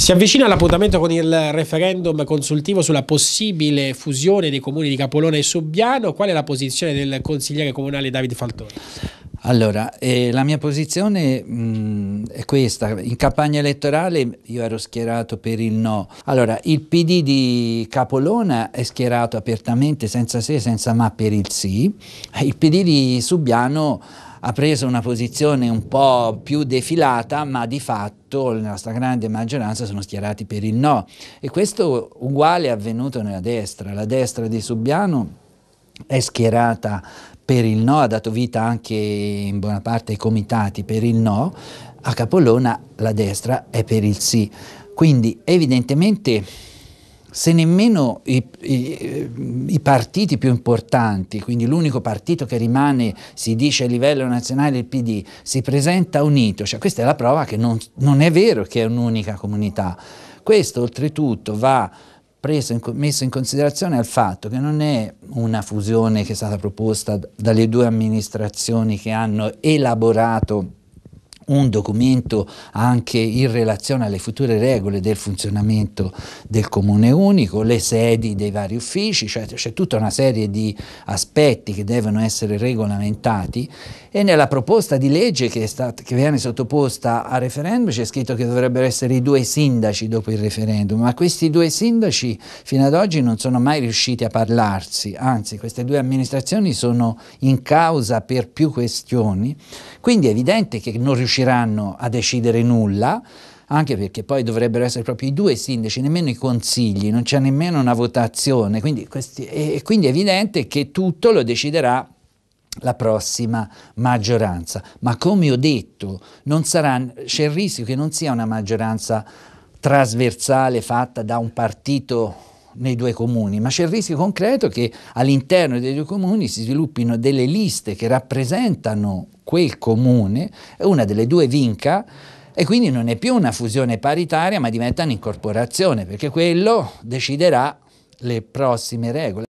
Si avvicina l'appuntamento con il referendum consultivo sulla possibile fusione dei comuni di Capolone e Subbiano. Qual è la posizione del consigliere comunale Davide Faltone? Allora, eh, la mia posizione mh, mm, è questa. In campagna elettorale io ero schierato per il no. Allora, il PD di Capolona è schierato apertamente, senza se, senza ma, per il sì. Il PD di Subbiano ha preso una posizione un po' più defilata, ma di fatto nella stragrande maggioranza sono schierati per il no. E questo uguale è avvenuto nella destra. La destra di Subiano è schierata per il no, ha dato vita anche in buona parte ai comitati per il no, a Capolona la destra è per il sì. Quindi evidentemente se nemmeno i, i, i, partiti più importanti, quindi l'unico partito che rimane, si dice a livello nazionale, il PD, si presenta unito, cioè questa è la prova che non, non è vero che è un'unica comunità. Questo oltretutto va in, messo in considerazione al fatto che non è una fusione che è stata proposta dalle due amministrazioni che hanno elaborato un documento anche in relazione alle future regole del funzionamento del comune unico, le sedi dei vari uffici, cioè c'è tutta una serie di aspetti che devono essere regolamentati e nella proposta di legge che, stata, che viene sottoposta a referendum c'è scritto che dovrebbero essere i due sindaci dopo il referendum, ma questi due sindaci fino ad oggi non sono mai riusciti a parlarsi, anzi queste due amministrazioni sono in causa per più questioni, quindi è evidente che non riusciranno riusciranno a decidere nulla, anche perché poi dovrebbero essere proprio i due sindaci, nemmeno i consigli, non c'è nemmeno una votazione, quindi, questi, e quindi è evidente che tutto lo deciderà la prossima maggioranza. Ma come ho detto, sarà, c'è il rischio che non sia una maggioranza trasversale fatta da un partito nei due comuni, ma c'è il rischio concreto che all'interno dei due comuni si sviluppino delle liste che rappresentano quel comune, una delle due vinca, e quindi non è più una fusione paritaria, ma diventa un'incorporazione, perché quello deciderà le prossime regole.